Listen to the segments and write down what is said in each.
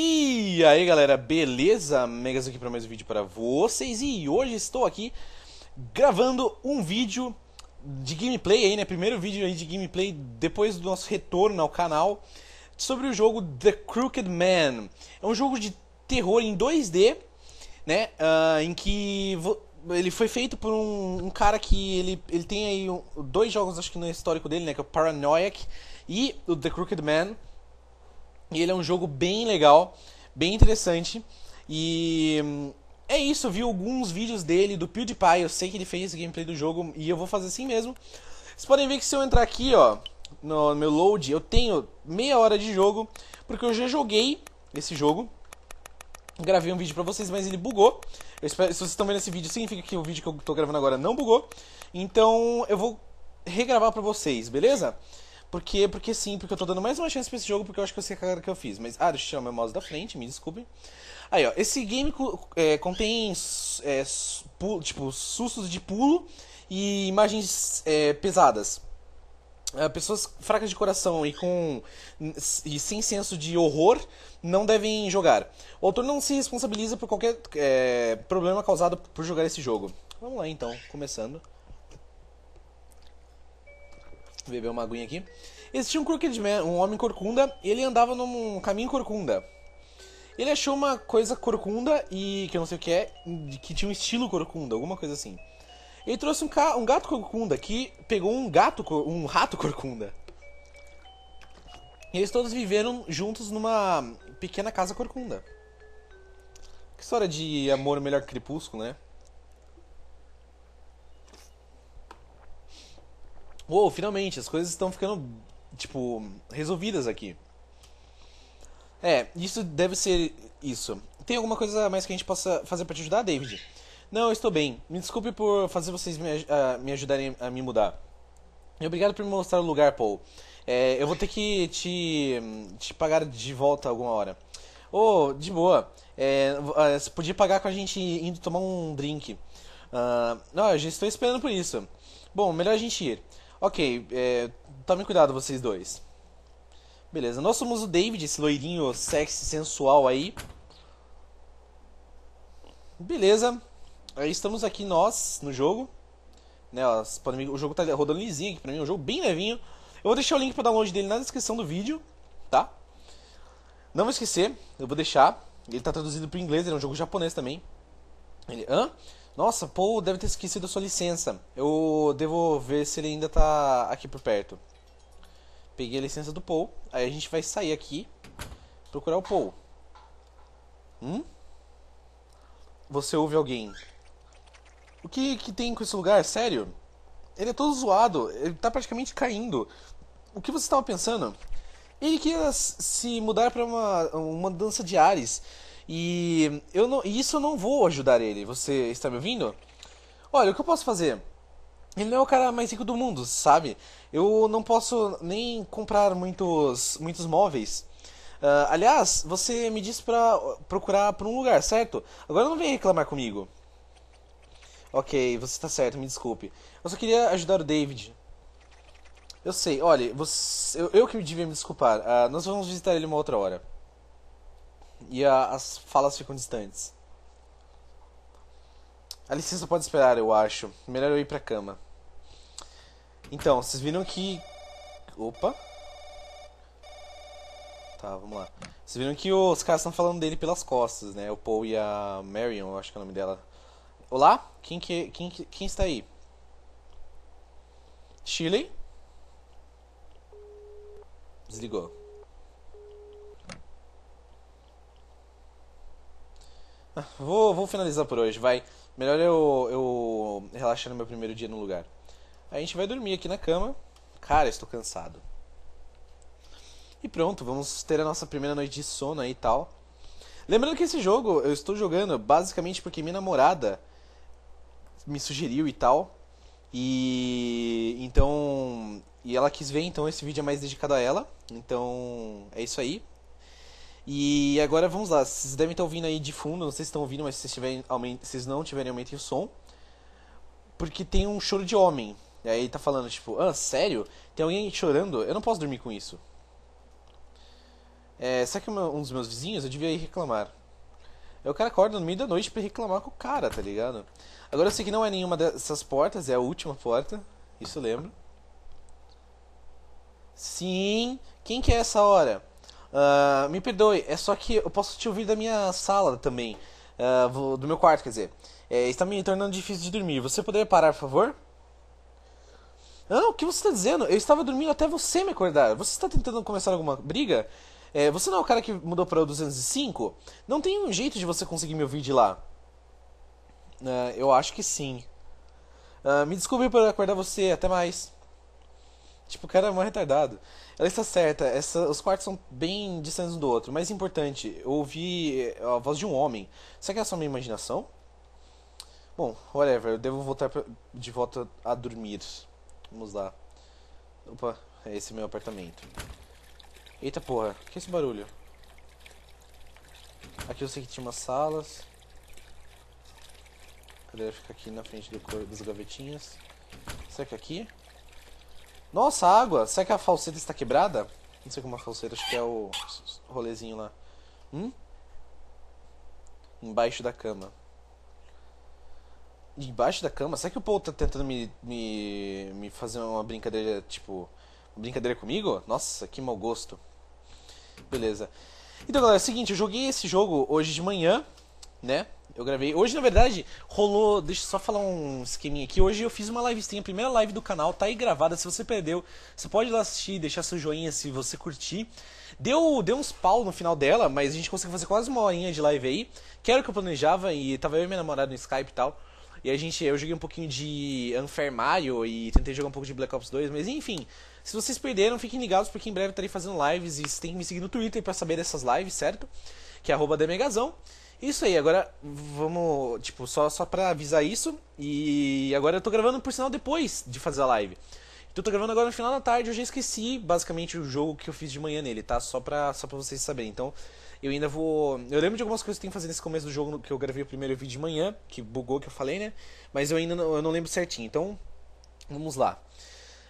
E aí galera, beleza? Megas aqui para mais um vídeo para vocês e hoje estou aqui gravando um vídeo de gameplay aí, né? Primeiro vídeo aí de gameplay depois do nosso retorno ao canal sobre o jogo The Crooked Man. É um jogo de terror em 2D, né? Uh, em que ele foi feito por um, um, cara que ele, ele tem aí um, dois jogos acho que no histórico dele, né? Que é o Paranoiac e o The Crooked Man. E ele é um jogo bem legal, bem interessante. E hum, é isso, vi alguns vídeos dele, do PewDiePie, eu sei que ele fez gameplay do jogo e eu vou fazer assim mesmo. Vocês podem ver que se eu entrar aqui, ó, no meu load, eu tenho meia hora de jogo, porque eu já joguei esse jogo. Gravei um vídeo pra vocês, mas ele bugou. Espero, se vocês estão vendo esse vídeo, significa que o vídeo que eu tô gravando agora não bugou. Então eu vou regravar pra vocês, beleza? Porque, porque sim, porque eu tô dando mais uma chance pra esse jogo, porque eu acho que eu sei a cara que eu fiz. Mas, ah, deixa eu tirar meu mouse da frente, me desculpem. Aí, ó, esse game é, contém, é, pulo, tipo, sustos de pulo e imagens é, pesadas. É, pessoas fracas de coração e com e sem senso de horror não devem jogar. O autor não se responsabiliza por qualquer é, problema causado por jogar esse jogo. Vamos lá, então, começando beber uma aguinha aqui. Existia um Crooked Man, um homem corcunda, e ele andava num caminho corcunda. Ele achou uma coisa corcunda e que eu não sei o que é, que tinha um estilo corcunda, alguma coisa assim. Ele trouxe um, ca... um gato corcunda que pegou um gato, um rato corcunda. E eles todos viveram juntos numa pequena casa corcunda. Que história de amor melhor que crepúsculo, né? Uou, finalmente, as coisas estão ficando, tipo, resolvidas aqui. É, isso deve ser isso. Tem alguma coisa mais que a gente possa fazer para te ajudar, David? Não, estou bem. Me desculpe por fazer vocês me, uh, me ajudarem a me mudar. E obrigado por me mostrar o lugar, Paul. É, eu vou ter que te, te pagar de volta alguma hora. Oh, de boa. É, ah, você podia pagar com a gente indo tomar um drink. Uh, não, eu já estou esperando por isso. Bom, melhor a gente ir. Ok, é, tomem cuidado vocês dois. Beleza, nós somos o David, esse loirinho sexy sensual aí. Beleza, aí estamos aqui nós no jogo. Né, ó, mim, o jogo tá rodando lisinho aqui pra mim, é um jogo bem levinho. Eu vou deixar o link pra download dele na descrição do vídeo, tá? Não vou esquecer, eu vou deixar. Ele tá traduzido pro inglês, ele é um jogo japonês também. Ele, hã? Nossa, Paul deve ter esquecido a sua licença. Eu devo ver se ele ainda tá aqui por perto. Peguei a licença do Paul. Aí a gente vai sair aqui. Procurar o Paul. Hum? Você ouve alguém. O que, que tem com esse lugar? Sério? Ele é todo zoado. Ele tá praticamente caindo. O que você estava pensando? Ele queria se mudar para uma, uma dança de ares. E eu não, isso eu não vou ajudar ele. Você está me ouvindo? Olha, o que eu posso fazer? Ele não é o cara mais rico do mundo, sabe? Eu não posso nem comprar muitos, muitos móveis. Uh, aliás, você me disse pra procurar por um lugar, certo? Agora não vem reclamar comigo. Ok, você está certo, me desculpe. Eu só queria ajudar o David. Eu sei, olha, você, eu, eu que devia me desculpar. Uh, nós vamos visitar ele uma outra hora e a, as falas ficam distantes. A licença pode esperar, eu acho. Melhor eu ir pra cama. Então, vocês viram que. Opa! Tá, vamos lá. Vocês viram que os caras estão falando dele pelas costas, né? O Paul e a Marion, eu acho que é o nome dela. Olá? Quem, que, quem, quem está aí? Shirley? Desligou. Vou, vou finalizar por hoje, vai. Melhor eu, eu relaxar no meu primeiro dia no lugar. A gente vai dormir aqui na cama. Cara, estou cansado. E pronto, vamos ter a nossa primeira noite de sono aí e tal. Lembrando que esse jogo eu estou jogando basicamente porque minha namorada me sugeriu e tal. E então. E ela quis ver, então esse vídeo é mais dedicado a ela. Então é isso aí. E agora vamos lá, vocês devem estar ouvindo aí de fundo, não sei se estão ouvindo, mas se vocês, tiverem, aument... vocês não tiverem, aumentem o som. Porque tem um choro de homem. E aí tá falando, tipo, ah, sério? Tem alguém chorando? Eu não posso dormir com isso. É, será que um dos meus vizinhos eu devia ir reclamar? Aí é o cara acorda no meio da noite para reclamar com o cara, tá ligado? Agora eu sei que não é nenhuma dessas portas, é a última porta. Isso eu lembro. Sim, quem que é essa hora? Uh, me perdoe, é só que eu posso te ouvir da minha sala também. Uh, do meu quarto, quer dizer. É, está me tornando difícil de dormir. Você poderia parar, por favor? Não, o que você está dizendo? Eu estava dormindo até você me acordar. Você está tentando começar alguma briga? É, você não é o cara que mudou para o 205? Não tem um jeito de você conseguir me ouvir de lá? Uh, eu acho que sim. Uh, me desculpe por acordar você. Até mais. Tipo, o cara é mais retardado. Ela está certa, essa, os quartos são bem distantes um do outro. Mais importante, eu ouvi eh, a voz de um homem. Será que é só minha imaginação? Bom, whatever, eu devo voltar pra, de volta a dormir. Vamos lá. Opa, é esse meu apartamento. Eita porra, o que é esse barulho? Aqui eu sei que tinha umas salas. Cadê? Fica aqui na frente do, das gavetinhas. Será que é aqui? Nossa, água! Será que a falseta está quebrada? Não sei como é a falseta, acho que é o rolezinho lá. Hum? Embaixo da cama. Embaixo da cama? Será que o povo tá tentando me, me, me fazer uma brincadeira, tipo... Uma brincadeira comigo? Nossa, que mau gosto. Beleza. Então, galera, é o seguinte, eu joguei esse jogo hoje de manhã, né? Eu gravei. Hoje, na verdade, rolou. Deixa eu só falar um esqueminha aqui. Hoje eu fiz uma live stream, a primeira live do canal, tá aí gravada. Se você perdeu, você pode ir lá assistir, deixar seu joinha se você curtir. Deu, deu uns pau no final dela, mas a gente conseguiu fazer quase uma horinha de live aí. Que era o que eu planejava, e tava eu e minha namorada no Skype e tal. E a gente, eu joguei um pouquinho de Unfair Mario e tentei jogar um pouco de Black Ops 2, mas enfim. Se vocês perderam, fiquem ligados porque em breve estarei fazendo lives e vocês têm que me seguir no Twitter para saber dessas lives, certo? Que é arroba Demegazão. Isso aí, agora vamos, tipo, só, só pra avisar isso. E agora eu tô gravando, por sinal, depois de fazer a live. Então eu tô gravando agora no final da tarde, eu já esqueci basicamente o jogo que eu fiz de manhã nele, tá? Só pra, só pra vocês saberem. Então eu ainda vou. Eu lembro de algumas coisas que tenho que fazer nesse começo do jogo que eu gravei o primeiro vídeo de manhã, que bugou que eu falei, né? Mas eu ainda não, eu não lembro certinho. Então, vamos lá.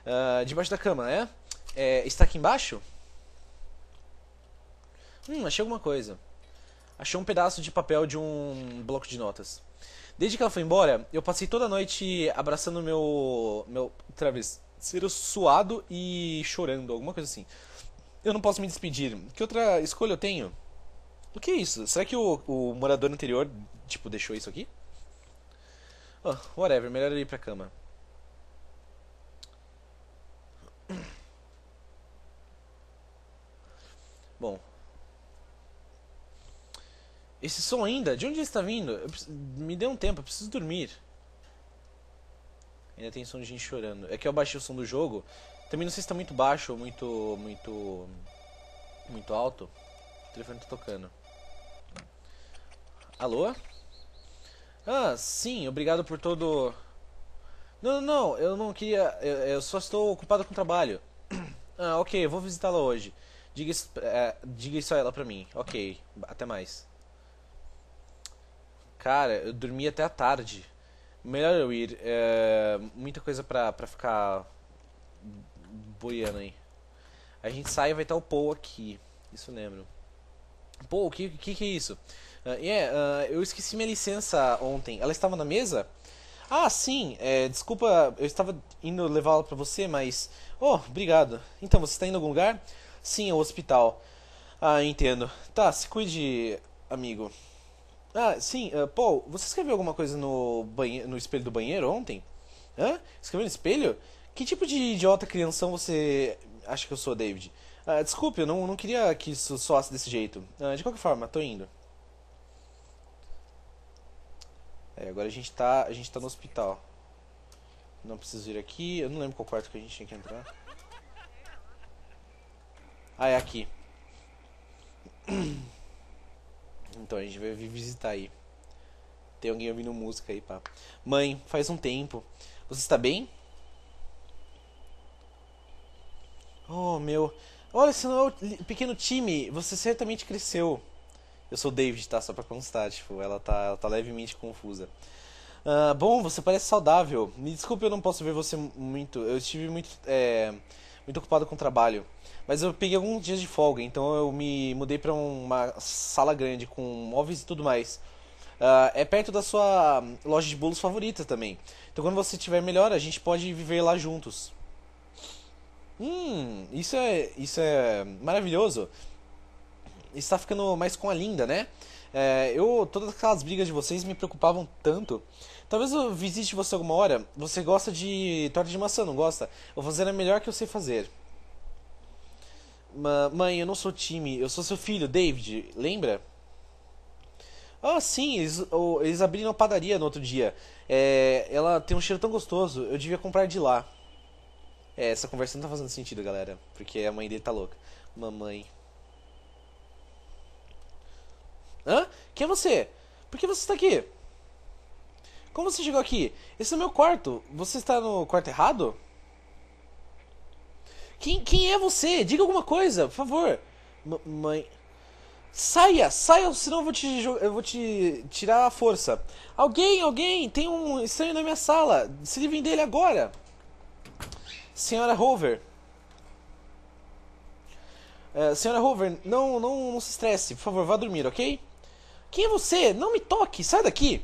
Uh, debaixo da cama, né? É, está aqui embaixo? Hum, achei alguma coisa achei um pedaço de papel de um bloco de notas. Desde que ela foi embora, eu passei toda a noite abraçando meu meu travesseiro suado e chorando, alguma coisa assim. Eu não posso me despedir. Que outra escolha eu tenho? O que é isso? Será que o, o morador anterior, tipo, deixou isso aqui? Oh, whatever, melhor eu ir pra cama. Bom, esse som ainda? De onde está vindo? Preciso... Me dê um tempo, eu preciso dormir. Ainda tem som de gente chorando. É que eu baixei o som do jogo. Também não sei se está muito baixo ou muito. muito. muito alto. O telefone tá tocando. Alô? Ah, sim, obrigado por todo. Não, não, não, eu não queria. Eu, eu só estou ocupado com trabalho. Ah, ok, eu vou visitá-la hoje. Diga, é, diga isso a ela pra mim. Ok, até mais. Cara, eu dormi até a tarde. Melhor eu ir. É, muita coisa pra, pra ficar boiando aí. A gente sai e vai estar o Paul aqui. Isso lembro. Paul, o que, que, que é isso? Uh, yeah, uh, é, ah, eu esqueci minha licença ontem. Ela estava na mesa? Ah, sim. É, desculpa, eu estava indo levá-la pra você, mas... Oh, obrigado. Então, você está indo em algum lugar? Sim, ao é hospital. Ah, entendo. Tá, se cuide, amigo. Ah, sim, uh, Paul, você escreveu alguma coisa no, banheiro, no espelho do banheiro ontem? Hã? Escreveu no espelho? Que tipo de idiota crianção você acha que eu sou, David? Uh, desculpe, eu não, não queria que isso soasse desse jeito. Uh, de qualquer forma, tô indo. É, agora a gente tá, a gente tá no hospital. Não preciso ir aqui. Eu não lembro qual quarto que a gente tinha que entrar. Ah, é aqui. Então a gente vai vir visitar aí. Tem alguém ouvindo música aí, pá. Mãe, faz um tempo. Você está bem? Oh, meu. Olha, esse não é o pequeno time. Você certamente cresceu. Eu sou o David, tá? Só pra constar, tipo, ela tá, ela tá levemente confusa. Uh, bom, você parece saudável. Me desculpe, eu não posso ver você muito. Eu estive muito. É muito ocupado com trabalho. Mas eu peguei alguns dias de folga, então eu me mudei para uma sala grande com móveis e tudo mais. Uh, é perto da sua hum, loja de bolos favorita também. Então quando você estiver melhor, a gente pode viver lá juntos. Hum, isso é, isso é maravilhoso. Está ficando mais com a linda, né? É, eu todas aquelas brigas de vocês me preocupavam tanto. Talvez eu visite você alguma hora. Você gosta de torta de maçã, não gosta? Vou fazer a melhor que eu sei fazer. Ma mãe, eu não sou time, eu sou seu filho, David, lembra? Ah, sim, eles, oh, eles abriram a padaria no outro dia. É, ela tem um cheiro tão gostoso, eu devia comprar de lá. É, essa conversa não tá fazendo sentido, galera, porque a mãe dele tá louca. Mamãe. Hã? Quem é você? Por que você está aqui? Como você chegou aqui? Esse é o meu quarto. Você está no quarto errado? Quem, quem é você? Diga alguma coisa, por favor. M mãe. Saia, saia, senão eu vou, te, eu vou te tirar a força. Alguém, alguém, tem um estranho na minha sala. Se livrem dele agora. Senhora Hover. É, senhora Hover, não, não, não se estresse. Por favor, vá dormir, ok? Quem é você? Não me toque, sai daqui.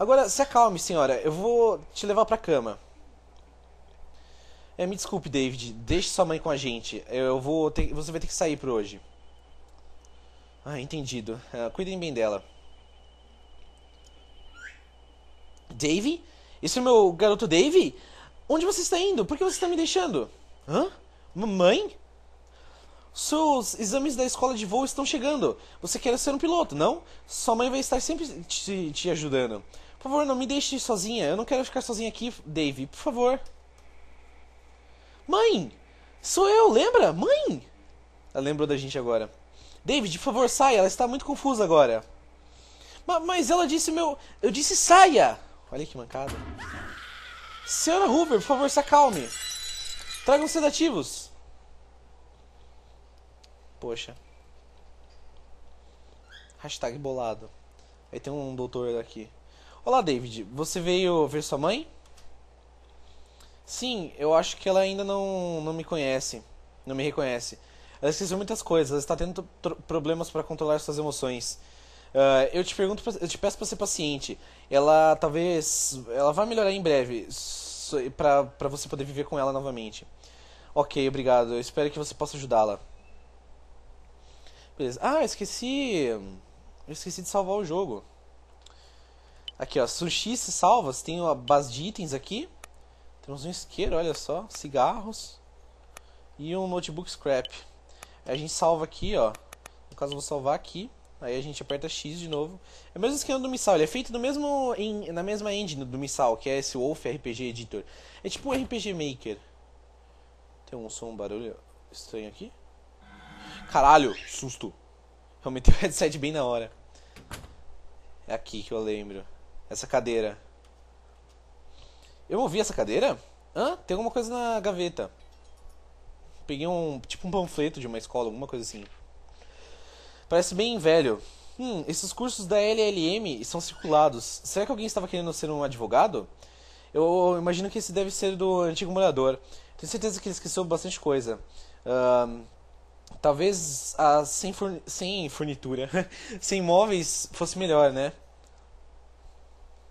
Agora, se acalme, senhora. Eu vou te levar pra cama. É, me desculpe, David. Deixe sua mãe com a gente. Eu vou ter... Você vai ter que sair por hoje. Ah, entendido. Uh, cuidem bem dela. Dave? Esse é o meu garoto Dave? Onde você está indo? Por que você está me deixando? Hã? Mamãe? Seus exames da escola de voo estão chegando. Você quer ser um piloto, não? Sua mãe vai estar sempre te, te ajudando. Por favor, não me deixe sozinha. Eu não quero ficar sozinha aqui, Dave. Por favor. Mãe! Sou eu, lembra? Mãe! Ela lembrou da gente agora. David, por favor, saia. Ela está muito confusa agora. Ma mas ela disse meu... Eu disse saia! Olha que mancada. Senhora Hoover, por favor, se acalme. Tragam sedativos. Poxa. Hashtag bolado. Aí tem um doutor aqui. Olá, David. Você veio ver sua mãe? Sim, eu acho que ela ainda não, não me conhece. Não me reconhece. Ela esqueceu muitas coisas, ela está tendo problemas para controlar suas emoções. Uh, eu te pergunto, eu te peço para ser paciente. Ela talvez, ela vai melhorar em breve, para você poder viver com ela novamente. Ok, obrigado. Eu espero que você possa ajudá-la. Beleza. Ah, eu esqueci, eu esqueci de salvar o jogo. Aqui, ó, sushi se salva. Você tem a base de itens aqui. Temos um isqueiro, olha só, cigarros e um notebook scrap. a gente salva aqui, ó. No caso, eu vou salvar aqui. Aí a gente aperta X de novo. É o mesmo esquema do Missal, ele é feito no mesmo em, na mesma engine do Missal, que é esse Wolf RPG Editor. É tipo um RPG Maker. Tem um som, um barulho estranho aqui. Caralho, susto. Eu meti o headset bem na hora. É aqui que eu lembro essa cadeira. Eu ouvi essa cadeira? Hã? Tem alguma coisa na gaveta. Peguei um. tipo um panfleto de uma escola, alguma coisa assim. Parece bem velho. Hum, esses cursos da LLM são circulados. Será que alguém estava querendo ser um advogado? Eu imagino que esse deve ser do antigo morador. Tenho certeza que ele esqueceu bastante coisa. Uh, talvez a sem, furni sem furnitura, sem móveis fosse melhor, né?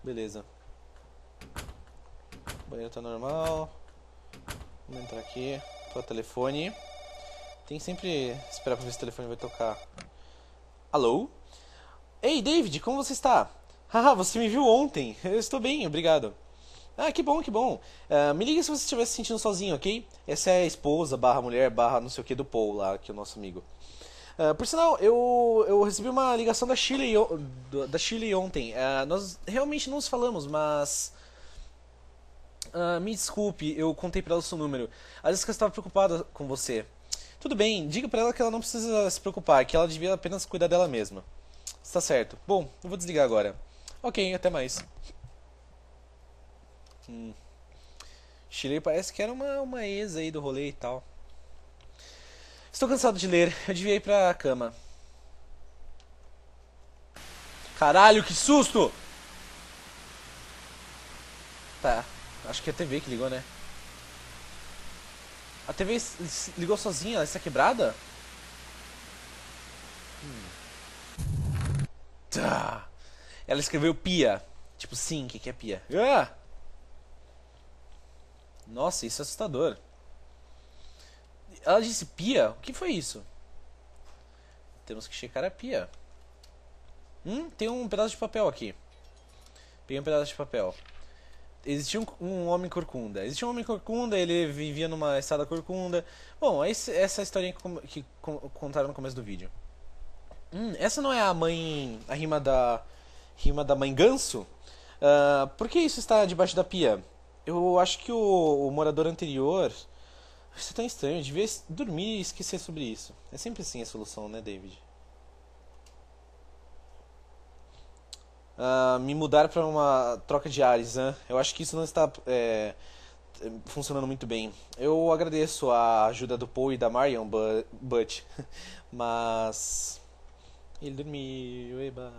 Beleza. O banheiro tá normal. Vamos entrar aqui. Tocar telefone. Tem que sempre esperar pra ver se o telefone vai tocar. Alô? Ei, David, como você está? Haha, você me viu ontem. Eu estou bem, obrigado. Ah, que bom, que bom. Uh, me liga se você estiver se sentindo sozinho, ok? Essa é a esposa, barra mulher, barra não sei o que do Paul lá, que é o nosso amigo. Ah, por sinal, eu, eu recebi uma ligação da Chile, da Chile ontem. Uh, nós realmente não nos falamos, mas. Uh, me desculpe, eu contei para ela o seu número. que ela estava preocupada com você. Tudo bem, diga para ela que ela não precisa se preocupar, que ela devia apenas cuidar dela mesma. Está certo. Bom, eu vou desligar agora. Ok, até mais. Hum. Chile parece que era uma, uma ex aí do rolê e tal. Estou cansado de ler. Eu devia ir pra cama. Caralho, que susto! Tá. Acho que é a TV que ligou, né? A TV ligou sozinha. Ela está é quebrada? Hum. Tá. Ela escreveu pia. Tipo, sim, o que, que é pia? Ah! Nossa, isso é assustador. Ela disse pia? O que foi isso? Temos que checar a pia. Hum, tem um pedaço de papel aqui. Peguei um pedaço de papel. Existia um, um homem corcunda. Existia um homem corcunda, ele vivia numa estrada corcunda. Bom, é esse, essa é a historinha que, que contaram no começo do vídeo. Hum, essa não é a mãe. a rima da. rima da mãe ganso? Uh, por que isso está debaixo da pia? Eu acho que o, o morador anterior isso é tão estranho, devia dormir e esquecer sobre isso. É sempre assim a solução, né, David? Uh, me mudar para uma troca de ares, né? Eu acho que isso não está é, funcionando muito bem. Eu agradeço a ajuda do Paul e da Marion, but, but mas ele dormiu, eba.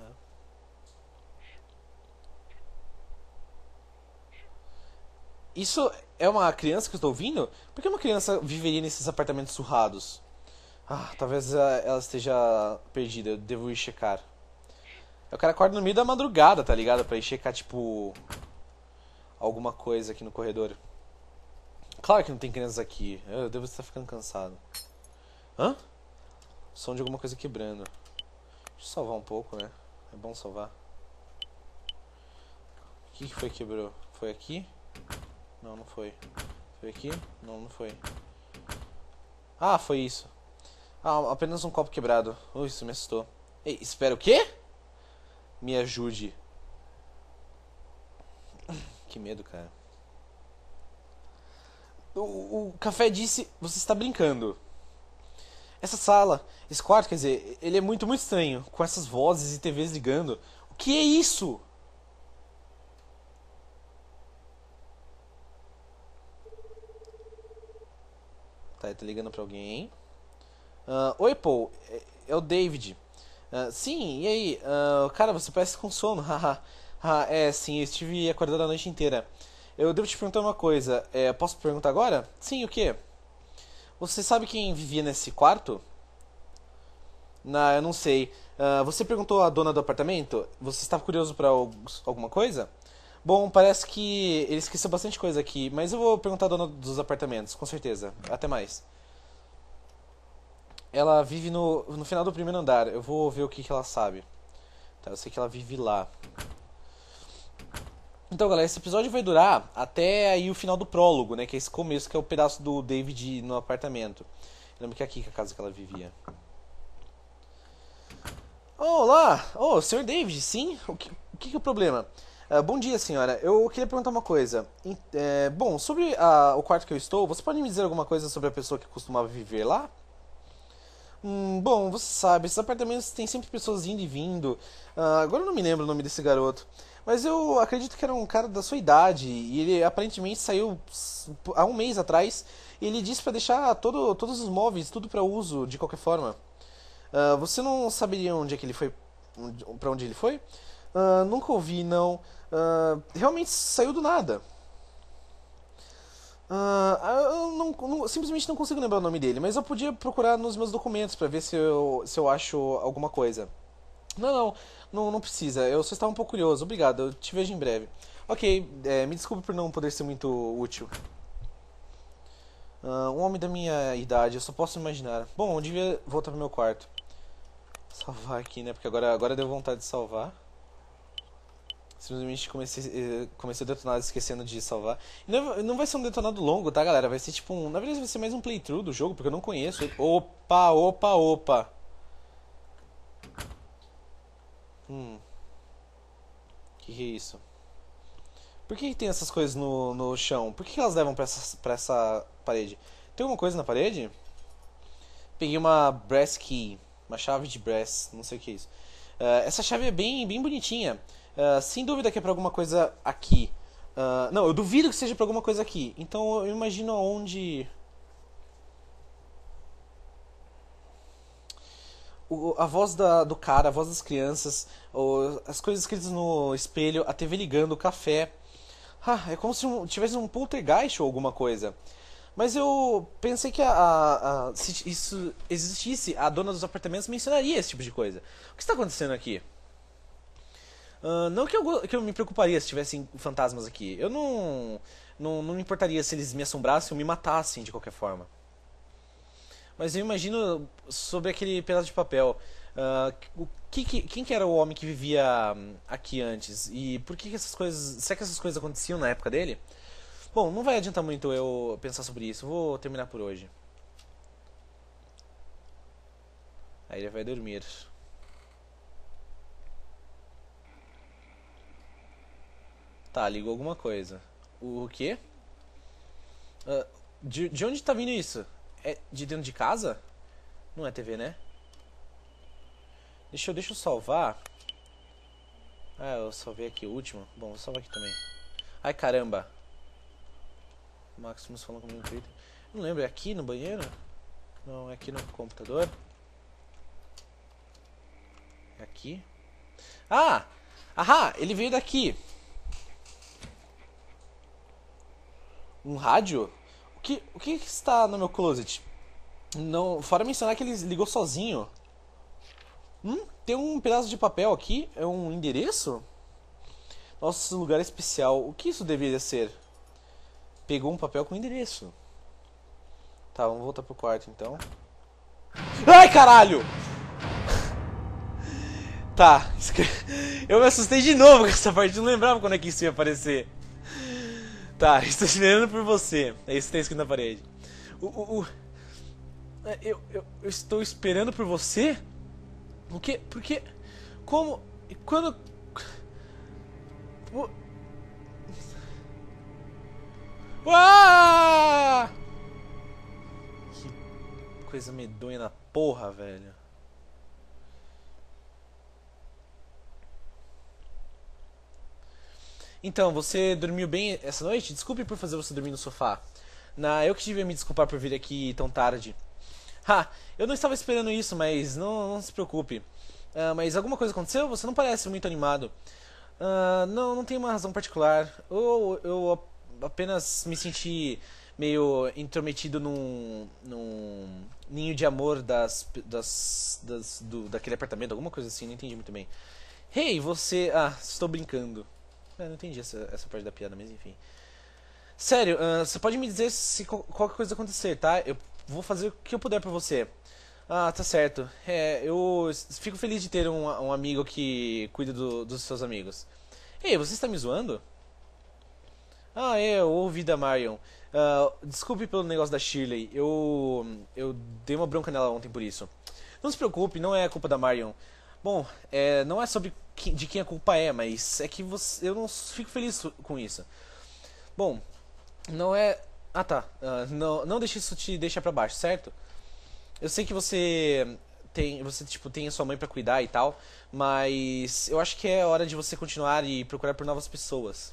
Isso é uma criança que eu estou ouvindo? Por que uma criança viveria nesses apartamentos surrados? Ah, talvez ela esteja perdida, eu devo ir checar. O cara acorda no meio da madrugada, tá ligado? Pra ir checar, tipo. alguma coisa aqui no corredor. Claro que não tem crianças aqui. Eu devo estar ficando cansado. Hã? Som de alguma coisa quebrando. Deixa eu salvar um pouco, né? É bom salvar. O que, que foi que quebrou? Foi aqui? Não, não foi. Foi aqui? Não, não foi. Ah, foi isso. Ah, apenas um copo quebrado. Ui, isso me assustou. Ei, espera o quê? Me ajude. Que medo, cara. O, o café disse: Você está brincando. Essa sala, esse quarto, quer dizer, ele é muito, muito estranho. Com essas vozes e TVs ligando. O que é isso? Tá, ligando pra alguém. Uh, Oi, Paul. É, é o David. Uh, sim, e aí? Uh, cara, você parece com sono. Haha. é, sim, eu estive acordado a noite inteira. Eu devo te perguntar uma coisa. É, posso perguntar agora? Sim, o quê? Você sabe quem vivia nesse quarto? Não, eu não sei. você perguntou à dona do apartamento? Você estava curioso para alguma coisa? Bom, parece que ele esqueceu bastante coisa aqui, mas eu vou perguntar à dona dos apartamentos, com certeza. Até mais. Ela vive no, no final do primeiro andar. Eu vou ver o que, que ela sabe. Tá, eu sei que ela vive lá. Então, galera, esse episódio vai durar até aí o final do prólogo, né? Que é esse começo, que é o pedaço do David no apartamento. Eu lembro que é aqui que é a casa que ela vivia. Olá! Oh, senhor David, sim? O que, o que, que é o problema? Ah, bom dia, senhora. Eu queria perguntar uma coisa. É, bom, sobre a, o quarto que eu estou, você pode me dizer alguma coisa sobre a pessoa que costumava viver lá? Hum, bom, você sabe, esses apartamentos têm sempre pessoas indo e vindo. Uh, agora eu não me lembro o nome desse garoto. Mas eu acredito que era um cara da sua idade. E ele aparentemente saiu há um mês atrás. E ele disse para deixar todo, todos os móveis, tudo para uso, de qualquer forma. Uh, você não saberia onde é que ele foi? Para onde ele foi? Uh, nunca ouvi, não. Uh, realmente saiu do nada. Uh, eu não, não, simplesmente não consigo lembrar o nome dele, mas eu podia procurar nos meus documentos para ver se eu, se eu acho alguma coisa. Não, não, não, não precisa. Eu só estava um pouco curioso. Obrigado, eu te vejo em breve. Ok, é, me desculpe por não poder ser muito útil. Uh, um homem da minha idade, eu só posso imaginar. Bom, eu devia voltar pro meu quarto. Salvar aqui, né? Porque agora, agora deu vontade de salvar. Simplesmente comecei, eh, comecei a detonar esquecendo de salvar. não, não vai ser um detonado longo, tá, galera? Vai ser tipo um. Na verdade, vai ser mais um playthrough do jogo, porque eu não conheço. Opa, opa, opa. Hum. Que que é isso? Por que, que tem essas coisas no, no chão? Por que, que elas levam pra essa, pra essa parede? Tem alguma coisa na parede? Peguei uma brass key. Uma chave de brass. Não sei o que é isso. Uh, essa chave é bem, bem bonitinha. Ah, sem dúvida que é para alguma coisa aqui. Uh, não, eu duvido que seja para alguma coisa aqui. Então eu imagino onde. O, a voz da, do cara, a voz das crianças, o, as coisas escritas no espelho, a TV ligando, o café. Ah, é como se um, tivesse um poltergeist ou alguma coisa. Mas eu pensei que a, a, a, se isso existisse, a dona dos apartamentos mencionaria esse tipo de coisa. O que está acontecendo aqui? Uh, não que eu, que eu me preocuparia se tivessem fantasmas aqui. Eu não, não, não me importaria se eles me assombrassem ou me matassem de qualquer forma. Mas eu imagino sobre aquele pedaço de papel. Uh, o que, que, quem que era o homem que vivia hum, aqui antes? E por que, que essas coisas. Será que essas coisas aconteciam na época dele? Bom, não vai adiantar muito eu pensar sobre isso. Vou terminar por hoje. Aí ele vai dormir. Tá, ligou alguma coisa. O quê? Uh, de, de onde tá vindo isso? É de dentro de casa? Não é TV, né? Deixa eu, deixa eu salvar. Ah, eu salvei aqui o último. Bom, vou salvar aqui também. Ai, caramba. Maximus falando comigo no Twitter. Não lembro, é aqui no banheiro? Não, é aqui no computador. É aqui. Ah! Ahá, ele veio daqui. Um rádio? O que, o que está no meu closet? Não, fora mencionar que ele ligou sozinho. Hum, tem um pedaço de papel aqui? É um endereço? Nosso lugar é especial. O que isso deveria ser? Pegou um papel com endereço. Tá, vamos voltar pro quarto então. Ai, caralho! Tá, eu me assustei de novo com essa parte, não lembrava quando é que isso ia aparecer. Tá, estou esperando por você. É isso que tem tá escrito na parede. O, o, o... É, eu, eu, eu, estou esperando por você? O que? Por que? Como? Quando? O... Que coisa medonha na porra, velho. Então, você dormiu bem essa noite? Desculpe por fazer você dormir no sofá. Na, eu que tive a me desculpar por vir aqui tão tarde. Ha, eu não estava esperando isso, mas não, não se preocupe. Uh, mas alguma coisa aconteceu? Você não parece muito animado. Uh, não, não tem uma razão particular. Ou eu apenas me senti meio intrometido num, num ninho de amor das, das, das do, daquele apartamento, alguma coisa assim, não entendi muito bem. Hey, você. Ah, estou brincando. É, não entendi essa, essa parte da piada, mas enfim. Sério, uh, você pode me dizer se qualquer coisa acontecer, tá? Eu vou fazer o que eu puder pra você. Ah, tá certo. É, eu fico feliz de ter um, um amigo que cuida do, dos seus amigos. Ei, você está me zoando? Ah, é, eu ouvi da Marion. Uh, desculpe pelo negócio da Shirley. Eu. Eu dei uma bronca nela ontem por isso. Não se preocupe, não é culpa da Marion. Bom, é, não é sobre que, de quem a culpa é, mas é que você, eu não fico feliz com isso. Bom, não é. Ah tá. Uh, não, não deixe isso te deixar pra baixo, certo? Eu sei que você tem. Você, tipo, tem a sua mãe para cuidar e tal, mas eu acho que é hora de você continuar e procurar por novas pessoas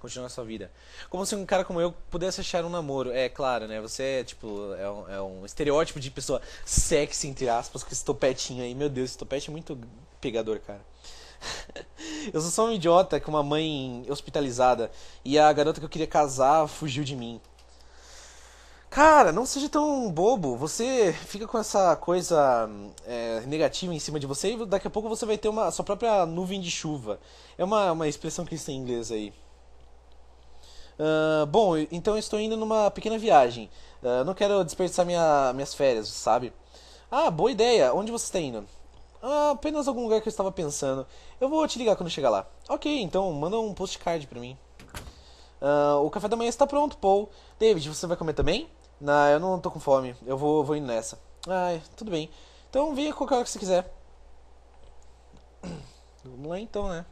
continuar sua vida. Como se um cara como eu pudesse achar um namoro. É claro, né? Você é tipo, é um, é um estereótipo de pessoa sexy, entre aspas, com esse topetinho aí. Meu Deus, esse topete é muito pegador, cara. eu sou só um idiota com uma mãe hospitalizada e a garota que eu queria casar fugiu de mim. Cara, não seja tão bobo. Você fica com essa coisa é, negativa em cima de você e daqui a pouco você vai ter uma sua própria nuvem de chuva. É uma, uma expressão que existe em inglês aí. Ah, bom, então eu estou indo numa pequena viagem. Uh, não quero desperdiçar minha, minhas férias, sabe? Ah, boa ideia. Onde você está indo? Ah, apenas algum lugar que eu estava pensando. Eu vou te ligar quando chegar lá. Ok, então manda um postcard pra mim. Uh, o café da manhã está pronto, Paul. David, você vai comer também? Não, eu não tô com fome. Eu vou, vou indo nessa. Ai, tudo bem. Então venha qualquer hora que você quiser. Vamos lá então, né?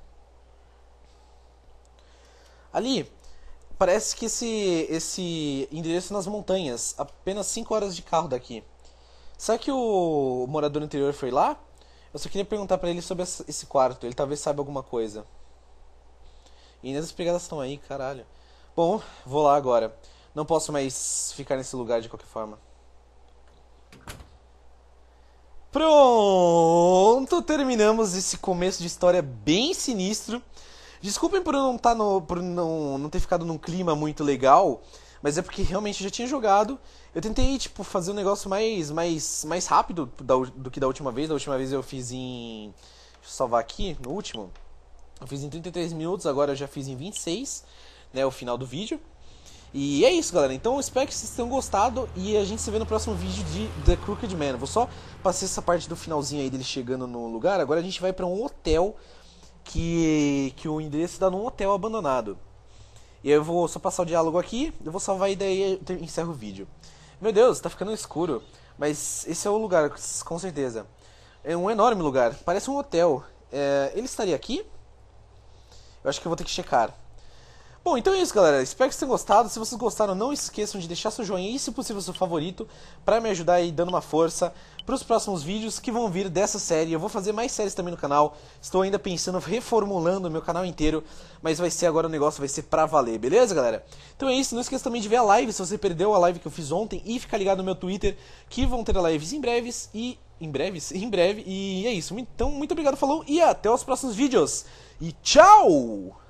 Ali, Parece que esse, esse endereço nas montanhas, apenas 5 horas de carro daqui. Será que o morador anterior foi lá? Eu só queria perguntar para ele sobre esse quarto, ele talvez saiba alguma coisa. E as pegadas estão aí, caralho. Bom, vou lá agora. Não posso mais ficar nesse lugar de qualquer forma. Pronto, terminamos esse começo de história bem sinistro. Desculpem por não, tá no, por não, não ter ficado num clima muito legal, mas é porque realmente eu já tinha jogado. Eu tentei, tipo, fazer um negócio mais, mais, mais rápido da, do que da última vez. Da última vez eu fiz em... Deixa eu salvar aqui, no último. Eu fiz em 33 minutos, agora eu já fiz em 26, né, o final do vídeo. E é isso, galera. Então eu espero que vocês tenham gostado e a gente se vê no próximo vídeo de The Crooked Man. vou só passar essa parte do finalzinho aí dele chegando no lugar. Agora a gente vai para um hotel que, que o endereço dá tá num hotel abandonado. E eu vou só passar o diálogo aqui, eu vou salvar e daí eu encerro o vídeo. Meu Deus, tá ficando escuro. Mas esse é o lugar, com certeza. É um enorme lugar, parece um hotel. É, ele estaria aqui? Eu acho que eu vou ter que checar. Bom, então é isso, galera. Espero que vocês tenham gostado. Se vocês gostaram, não esqueçam de deixar seu joinha e, se possível, seu favorito, para me ajudar aí dando uma força para os próximos vídeos que vão vir dessa série. Eu vou fazer mais séries também no canal. Estou ainda pensando, reformulando o meu canal inteiro, mas vai ser agora o negócio, vai ser pra valer, beleza, galera? Então é isso. Não esqueça também de ver a live, se você perdeu a live que eu fiz ontem, e ficar ligado no meu Twitter, que vão ter lives em breves e... Em breves? Em breve. E é isso. Então, muito obrigado, falou, e até os próximos vídeos. E tchau!